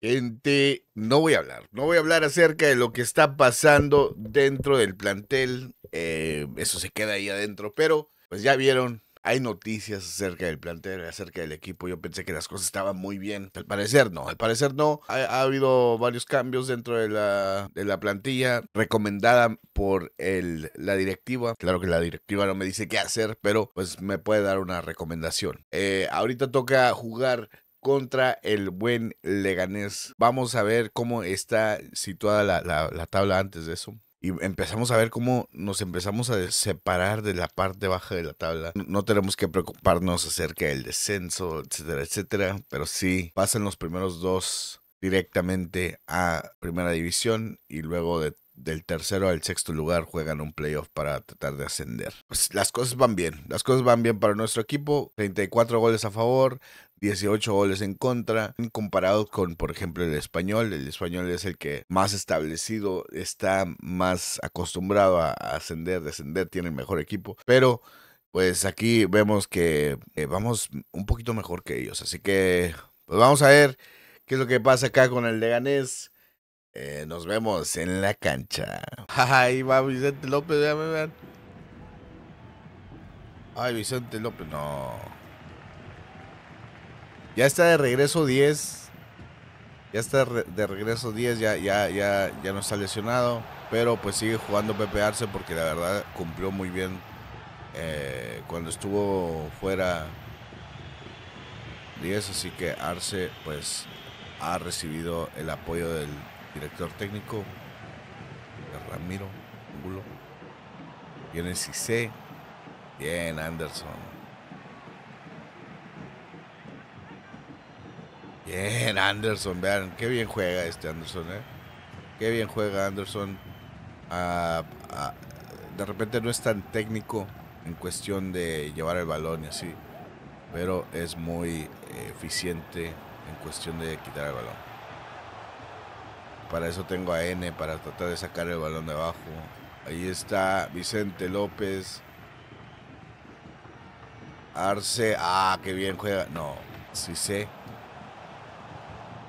Gente, no voy a hablar, no voy a hablar acerca de lo que está pasando dentro del plantel, eh, eso se queda ahí adentro, pero pues ya vieron, hay noticias acerca del plantel, acerca del equipo, yo pensé que las cosas estaban muy bien, al parecer no, al parecer no, ha, habido varios cambios dentro de la, plantilla recomendada por la directiva, claro que la directiva no me dice qué hacer, pero pues me puede dar una recomendación. Eh, ahorita toca jugar contra el buen Leganés. Vamos a ver cómo está situada la, tabla antes de eso y empezamos a ver cómo nos empezamos a separar de la parte baja de la tabla. No tenemos que preocuparnos acerca del descenso, etcétera, etcétera, pero sí pasan los primeros dos directamente a primera división y luego de del tercero al sexto lugar juegan un playoff para tratar de ascender. Pues las cosas van bien, las cosas van bien para nuestro equipo, 34 goles a favor, 18 goles en contra, comparado con, por ejemplo, el español. El español es el que más establecido está, más acostumbrado a ascender, descender, tiene el mejor equipo, pero... Pues aquí vemos que eh, vamos un poquito mejor que ellos. Así que pues vamos a ver qué es lo que pasa acá con el Leganés eh, nos vemos en la cancha. Ahí va Vicente López, vean, vean. Ay, Vicente López, no. Ya está de regreso 10. Ya está de regreso 10, ya, ya, ya, ya no está lesionado. Pero pues sigue jugando Pepe Arce porque la verdad cumplió muy bien eh, cuando estuvo fuera 10. Así que Arce pues ha recibido el apoyo del Director técnico Ramiro Angulo. Viene Cissé. Bien, Anderson. Bien, Anderson, vean, qué bien juega este Anderson, ¿eh? Qué bien juega Anderson. Ah, ah, de repente no es tan técnico en cuestión de llevar el balón y así, pero es muy eficiente en cuestión de quitar el balón para eso tengo a N, para tratar de sacar el balón de abajo. Ahí está Vicente López. Arce, ah, qué bien juega. No, sí sé.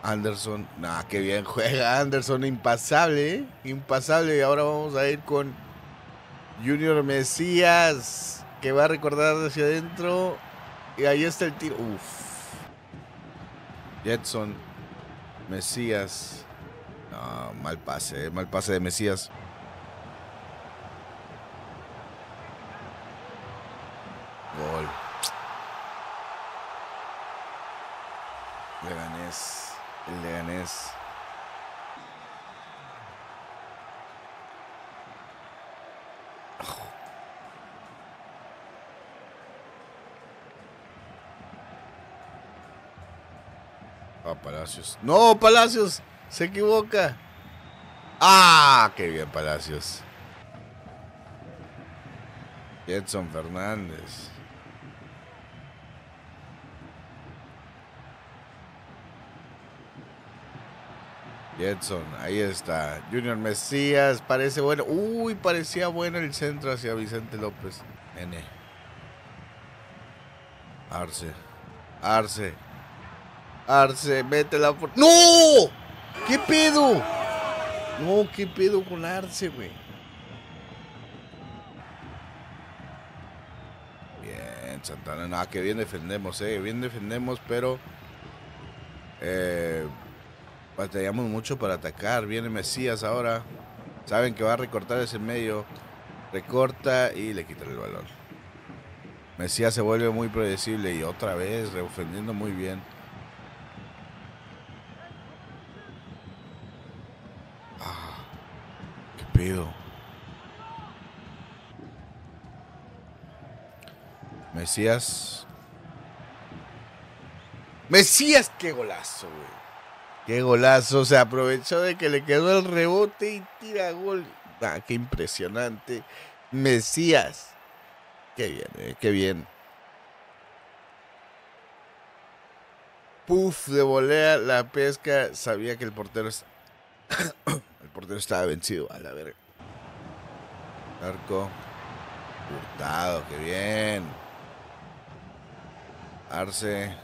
Anderson, ah, qué bien juega Anderson, impasable, ¿eh? impasable. Y ahora vamos a ir con Junior Mesías, que va a recordar hacia adentro. Y ahí está el tiro. Uf. Jetson, Mesías, no, mal pase, eh, mal pase de Mesías. Gol. Leganés, el Leganés. Ah, Palacios. No, Palacios. Se equivoca. ¡Ah! ¡Qué bien, Palacios! Edson Fernández. Jetson, ahí está. Junior Mesías, parece bueno. Uy, parecía bueno el centro hacia Vicente López. N. Arce. Arce. Arce, mete la ¡No! ¿Qué pedo? No, ¿qué pedo con Arce, güey? Bien, Santana. Nada, que bien defendemos, eh. Bien defendemos, pero... Eh, batallamos mucho para atacar. Viene Mesías ahora. Saben que va a recortar ese medio. Recorta y le quita el balón. Mesías se vuelve muy predecible y otra vez, reofendiendo muy bien. Mesías. Mesías, qué golazo, güey. Qué golazo. Se aprovechó de que le quedó el rebote y tira gol. Ah, qué impresionante. Mesías. Qué bien, eh, qué bien. ¡Puf! de volea la pesca. Sabía que el portero es... estaba vencido. A la verga. Arco. Hurtado, qué bien. Arce.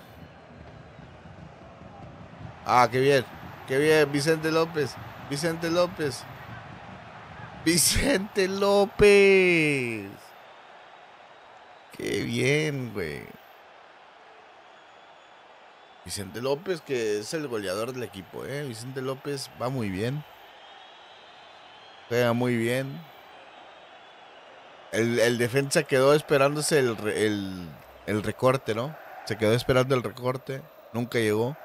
Ah, qué bien. Qué bien, Vicente López. Vicente López. Vicente López. Qué bien, güey. Vicente López, que es el goleador del equipo, ¿eh? Vicente López va muy bien. Juega muy bien. El, defensa quedó esperándose el, el, el recorte, ¿no? Se quedó esperando el recorte. Nunca llegó.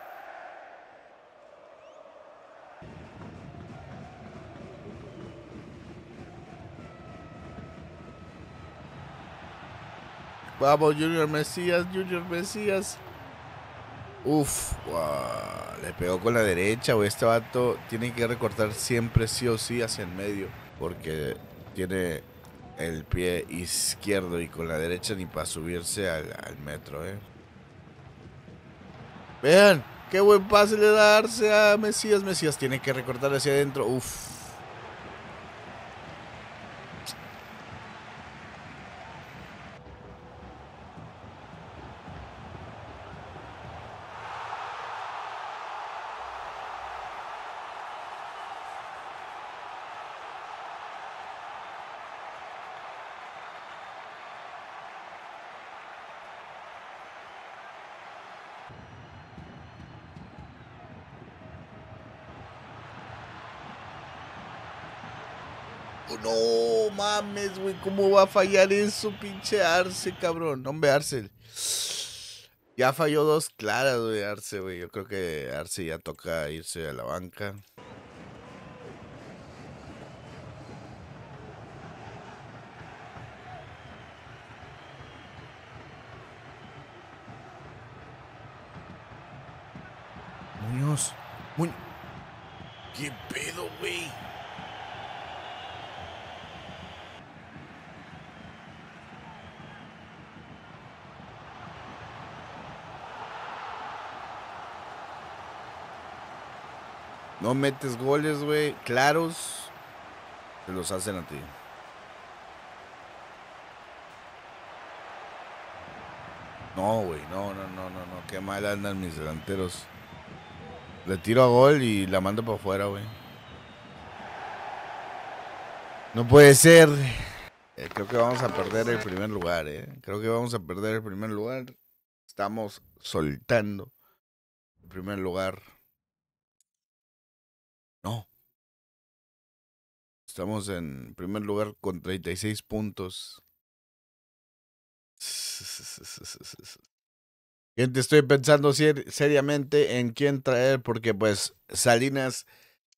Vamos, Junior Mesías, Junior Mesías. Uf, le pegó con la derecha, o Este vato tiene que recortar siempre sí o sí hacia el medio, porque tiene el pie izquierdo y con la derecha ni para subirse al, metro, ¿eh? Vean, qué buen pase le darse a Mesías. Mesías tiene que recortar hacia adentro. Uf, No mames, güey, ¿cómo va a fallar eso, pinche Arce, cabrón? Hombre, Arce. Ya falló dos claras, güey, Arce, güey. Yo creo que Arce ya toca irse a la banca. Muñoz. Muñoz. ¿Qué pedo, güey? No metes goles, güey. Claros. Se los hacen a ti. No, güey. No, no, no, no, no. Qué mal andan mis delanteros. Le tiro a gol y la mando para afuera, güey. No puede ser. Eh, creo que vamos a perder el primer lugar, eh. Creo que vamos a perder el primer lugar. Estamos soltando el primer lugar. No. Estamos en primer lugar con 36 puntos. Gente, estoy pensando seriamente en quién traer porque pues Salinas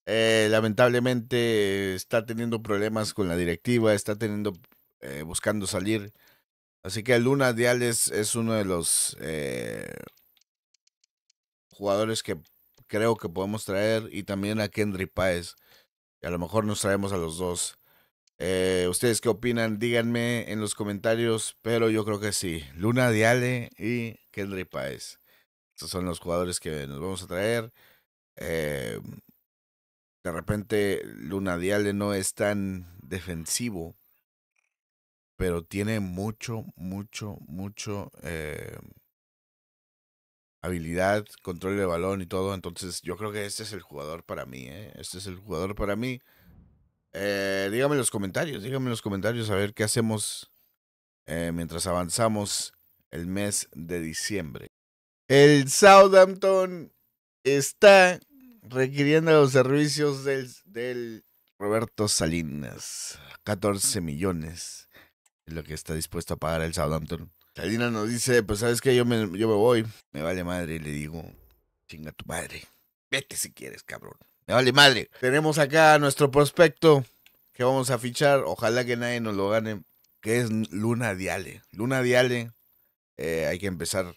eh, lamentablemente está teniendo problemas con la directiva, está teniendo eh, buscando salir. Así que Luna Diales es uno de los eh, jugadores que creo que podemos traer y también a Kendry Páez. A lo mejor nos traemos a los dos. Eh, ¿Ustedes qué opinan? Díganme en los comentarios, pero yo creo que sí. Luna Diale y Kendry Páez. Estos son los jugadores que nos vamos a traer. Eh, de repente Luna Diale no es tan defensivo, pero tiene mucho, mucho, mucho... Eh, habilidad, control de balón y todo. Entonces, yo creo que este es el jugador para mí. ¿eh? Este es el jugador para mí. Eh, en los comentarios, dígame en los comentarios a ver qué hacemos eh, mientras avanzamos el mes de diciembre. El Southampton está requiriendo los servicios del, del Roberto Salinas. 14 millones es lo que está dispuesto a pagar el Southampton Salina nos dice, pues sabes que yo me, yo me voy, me vale madre, y le digo, chinga tu madre, vete si quieres, cabrón, me vale madre. Tenemos acá a nuestro prospecto que vamos a fichar, ojalá que nadie nos lo gane, que es Luna Diale. Luna Diale, eh, hay que empezar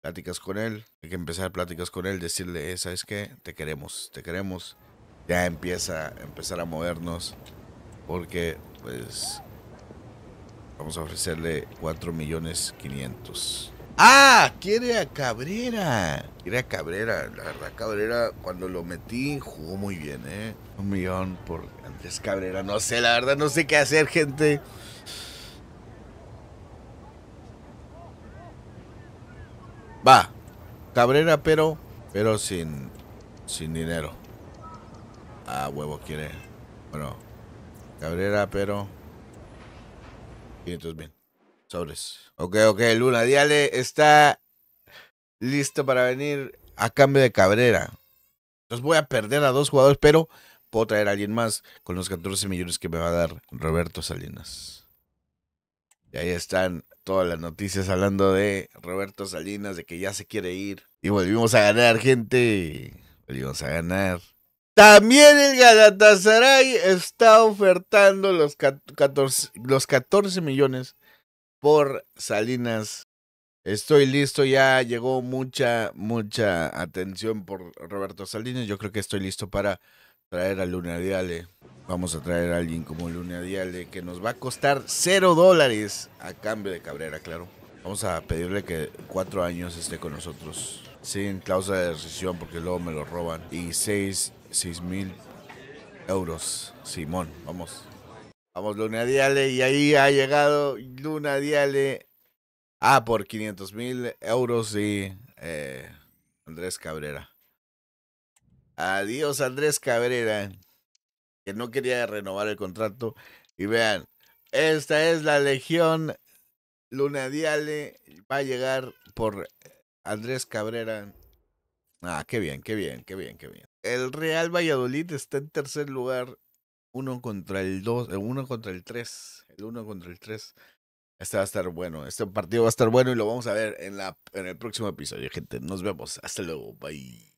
pláticas con él, hay que empezar pláticas con él, decirle, eh, ¿sabes qué? Te queremos, te queremos. Ya empieza a empezar a movernos, porque pues Vamos a ofrecerle 4 millones 500. ¡Ah! Quiere a Cabrera. Quiere a Cabrera. La verdad, Cabrera, cuando lo metí, jugó muy bien, ¿eh? Un millón por Andrés Cabrera. No sé, la verdad, no sé qué hacer, gente. Va. Cabrera, pero. Pero sin. Sin dinero. Ah, huevo quiere. Bueno. Cabrera, pero entonces bien Sobres. Ok, ok, Luna. Diale está listo para venir a cambio de Cabrera. Entonces voy a perder a dos jugadores, pero puedo traer a alguien más con los 14 millones que me va a dar Roberto Salinas. Y ahí están todas las noticias hablando de Roberto Salinas, de que ya se quiere ir. Y volvimos a ganar, gente. Volvimos a ganar. También el Galatasaray está ofertando los 14, millones por Salinas. Estoy listo, ya llegó mucha, mucha atención por Roberto Salinas. Yo creo que estoy listo para traer a Luna Diale. Vamos a traer a alguien como Luna Diale que nos va a costar 0 dólares a cambio de Cabrera, claro. Vamos a pedirle que cuatro años esté con nosotros. Sin cláusula de rescisión porque luego me lo roban. Y seis 6 mil euros. Simón, vamos. Vamos, Luna Diale. Y ahí ha llegado Luna Diale. Ah, por 500 mil euros y eh, Andrés Cabrera. Adiós, Andrés Cabrera. Que no quería renovar el contrato. Y vean, esta es la legión. Luna Diale va a llegar por Andrés Cabrera. Ah, qué bien, qué bien, qué bien, qué bien el Real Valladolid está en tercer lugar, uno contra el dos, eh, uno contra el tres, el uno contra el tres. Este va a estar bueno, este partido va a estar bueno y lo vamos a ver en, la, en el próximo episodio, gente. Nos vemos, hasta luego, bye.